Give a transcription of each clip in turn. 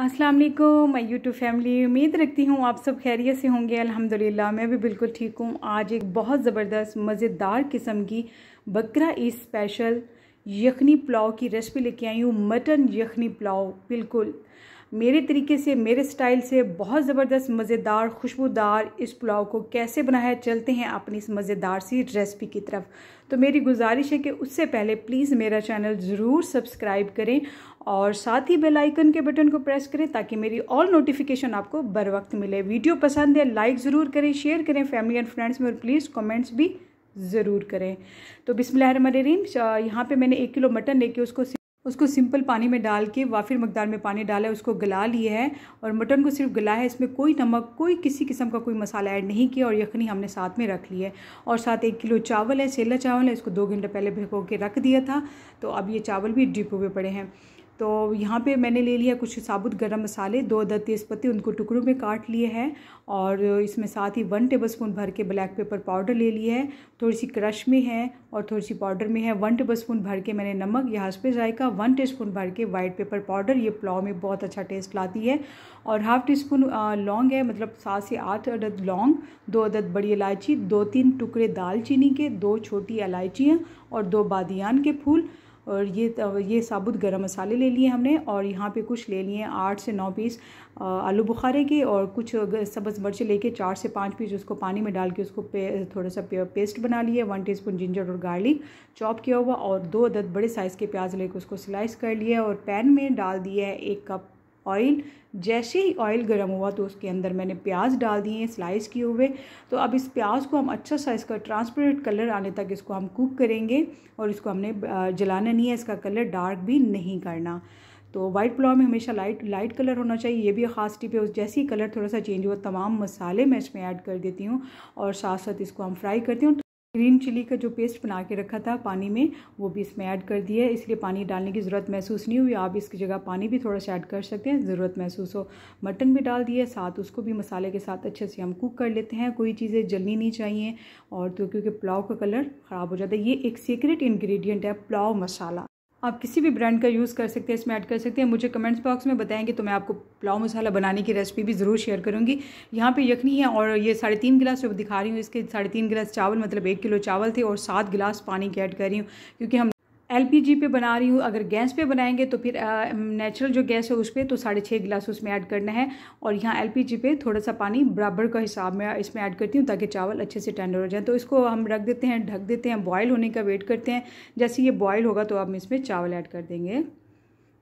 अस्सलाम वालेकुम मैं यूट्यूब फैमिली उम्मीद रखती हूँ आप सब खैरियत से होंगे अल्हम्दुलिल्लाह मैं भी बिल्कुल ठीक हूँ आज एक बहुत ज़बरदस्त मज़ेदार किस्म की बकरा ईद स्पेशल यखनी पुलाव की रेसिपी लेके आई हूँ मटन यखनी पुलाव बिल्कुल मेरे तरीके से मेरे स्टाइल से बहुत ज़बरदस्त मज़ेदार खुशबूदार इस पुलाव को कैसे बनाया चलते हैं अपनी इस मज़ेदार सी रेसिपी की तरफ तो मेरी गुजारिश है कि उससे पहले प्लीज़ मेरा चैनल ज़रूर सब्सक्राइब करें और साथ ही बेल आइकन के बटन को प्रेस करें ताकि मेरी ऑल नोटिफिकेशन आपको बर वक्त मिले वीडियो पसंद है लाइक ज़रूर करें शेयर करें फैमिली एंड फ्रेंड्स में और प्लीज़ कमेंट्स भी ज़रूर करें तो बिसमीम यहाँ पे मैंने एक किलो मटन लेके उसको उसको सिंपल पानी में डाल के वाफिर मकदार में पानी डाला है उसको गला लिया है और मटन को सिर्फ गला है इसमें कोई नमक कोई किसी किस्म का कोई मसाला ऐड नहीं किया और यखनी हमने साथ में रख ली है और साथ एक किलो चावल है सेला चावल है इसको दो घंटे पहले भिगो के रख दिया था तो अब ये चावल भी डिपो हुए पड़े हैं तो यहाँ पे मैंने ले लिया कुछ साबुत गरम मसाले दो अदर तेज़पत्ते उनको टुकड़ों में काट लिए हैं और इसमें साथ ही वन टेबलस्पून भर के ब्लैक पेपर पाउडर ले लिया है थोड़ी सी क्रश में है और थोड़ी सी पाउडर में है वन टेबलस्पून भर के मैंने नमक या हंसपे जायका वन स्पून भर के वाइट पेपर पाउडर ये पुलाव में बहुत अच्छा टेस्ट लाती है और हाफ़ टी स्पून लौंग है मतलब सात से आठ अदद लौंग दो अदद बड़ी इलायची दो तीन टुकड़े दालचीनी के दो छोटी इलायचियाँ और दो बादियान के फूल और ये ये साबुत गरम मसाले ले लिए हमने और यहाँ पे कुछ ले लिए आठ से नौ पीस आलू बुखारे के और कुछ सब्ज़ मिर्च लेके चार से पाँच पीस उसको पानी में डाल के उसको पे, थोड़ा सा पेस्ट बना लिए वन टी स्पून जिंजर और गार्लिक चॉप किया हुआ और दो अदद बड़े साइज़ के प्याज लेके उसको स्लाइस कर लिया और पैन में डाल दिया है एक कप ऑयल जैसे ही ऑयल गर्म हुआ तो उसके अंदर मैंने प्याज डाल दिए स्लाइस किए हुए तो अब इस प्याज को हम अच्छा सा इसका ट्रांसपेरेंट कलर आने तक इसको हम कुक करेंगे और इसको हमने जलाना नहीं है इसका कलर डार्क भी नहीं करना तो वाइट पुलाव में हमेशा लाइट लाइट कलर होना चाहिए ये भी ख़ास टिप है उस जैसे ही कलर थोड़ा सा चेंज हुआ तमाम मसाले मैं इसमें ऐड कर देती हूँ और साथ साथ इसको हम फ्राई करती हूँ ग्रीन चिली का जो पेस्ट बना के रखा था पानी में वो भी इसमें ऐड कर दिया है इसलिए पानी डालने की ज़रूरत महसूस नहीं हुई आप इसकी जगह पानी भी थोड़ा सा ऐड कर सकते हैं ज़रूरत महसूस हो मटन भी डाल दिया साथ उसको भी मसाले के साथ अच्छे से हम कुक कर लेते हैं कोई चीज़ें जलनी नहीं चाहिए और तो क्योंकि पुलाव का कलर ख़राब हो जाता है ये एक सीक्रेट इन्ग्रीडियंट है पुलाव मसाला आप किसी भी ब्रांड का यूज़ कर सकते हैं इसमें ऐड कर सकते हैं मुझे कमेंट्स बॉक्स में बताएंगे तो मैं आपको पुलाव मसाला बनाने की रेसिपी भी ज़रूर शेयर करूँगी यहाँ पे यखनी है और ये साढ़े तीन गिलास जो दिखा रही हूँ इसके साढ़े तीन गिलास चावल मतलब एक किलो चावल थे और सात गिलास पानी के ऐड कर रही हूँ क्योंकि हम एलपीजी पे बना रही हूँ अगर गैस पे बनाएंगे तो फिर नेचुरल जो गैस है उस पर तो साढ़े छः गिलास उसमें ऐड करना है और यहाँ एलपीजी पे थोड़ा सा पानी बराबर का हिसाब में इसमें ऐड करती हूँ ताकि चावल अच्छे से टेंडर हो जाए तो इसको हम रख देते हैं ढक देते हैं बॉयल होने का वेट करते हैं जैसे ये बॉयल होगा तो हम इसमें चावल ऐड कर देंगे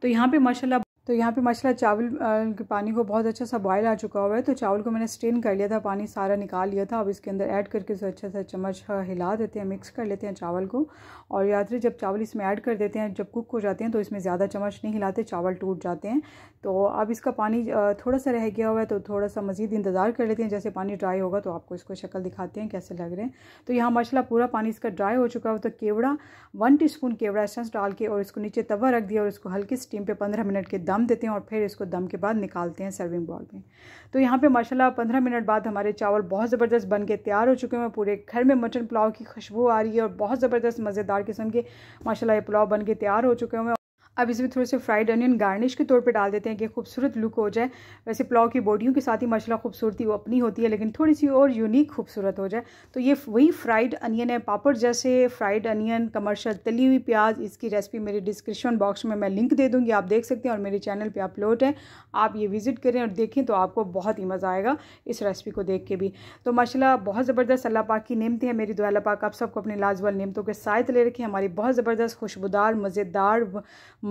तो यहाँ पर माशाला तो यहाँ पे माशाल्लाह चावल के पानी को बहुत अच्छा सा बॉयल आ चुका हुआ है तो चावल को मैंने स्ट्रेन कर लिया था पानी सारा निकाल लिया था अब इसके अंदर ऐड करके उसे अच्छा सा चम्मच हिला देते हैं मिक्स कर लेते हैं चावल को और याद रहे जब चावल इसमें ऐड कर देते हैं जब कुक हो जाते हैं तो इसमें ज़्यादा चम्मच नहीं हिलाते चावल टूट जाते हैं तो अब इसका पानी थोड़ा सा रह गया हुआ है तो थोड़ा सा मज़ीद इंतज़ार कर लेते हैं जैसे पानी ड्राई होगा तो आपको इसको शक्ल दिखाते हैं कैसे लग रहे हैं तो यहाँ माशाला पूरा पानी इसका ड्राई हो चुका हो तो kewra one tea kewra essence डाल के और इसको नीचे तवा रख दिया और इसको हल्के स्टीम पर पंद्रह मिनट के दम दम देते हैं और फिर इसको दम के बाद निकालते हैं सर्विंग बॉल में तो यहाँ पे माशाल्लाह पंद्रह मिनट बाद हमारे चावल बहुत ज़बरदस्त बन के तैयार हो चुके हैं पूरे घर में मटन पुलाव की खुशबू आ रही है और बहुत ज़बरदस्त मज़ेदार किस्म के माशाला ये पुलाव बन के तैयार हो चुके हैं अब इसमें थोड़े से फ्राइड अनियन गार्निश के तौर पे डाल देते हैं कि खूबसूरत लुक हो जाए वैसे पुलाव की बॉडियों के साथ ही माशाल्लाह खूबसूरती वो अपनी होती है लेकिन थोड़ी सी और यूनिक खूबसूरत हो जाए तो ये वही फ्राइड अनियन है पापड़ जैसे फ्राइड अनियन कमर्शल तली हुई प्याज इसकी रेसिपी मेरी डिस्क्रिप्शन बॉक्स में मैं लिंक दे दूँगी आप देख सकते हैं और मेरे चैनल पर अपलोड है आप ये विज़िट करें और देखें तो आपको बहुत ही मज़ा आएगा इस रेसिपी को देख के भी तो माशाला बहुत ज़बरदस्त अल्लाह पाक की नियमतें हैं मेरी दुआला पाक आप सबको अपने लाजवाल नियमतों के साथ ले रखें हमारी बहुत ज़बरदस्त खुशबूदार मज़ेदार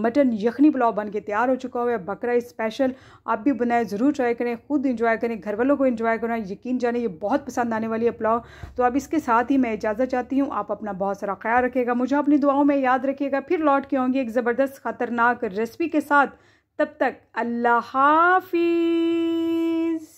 मटन यखनी पुलाव बन के तैयार हो चुका हुआ है बकरा स्पेशल आप भी बनाए ज़रूर ट्राई करें खुद इंजॉय करें घर वालों को इंजॉय करना यकीन जाने ये बहुत पसंद आने वाली है पुलाव तो अब इसके साथ ही मैं इजाज़त चाहती हूँ आप अपना बहुत सारा ख्याल रखिएगा मुझे अपनी दुआओं में याद रखिएगा फिर लौट के होंगी एक ज़बरदस्त ख़तरनाक रेसिपी के साथ तब तक अल्लाह हाफिज़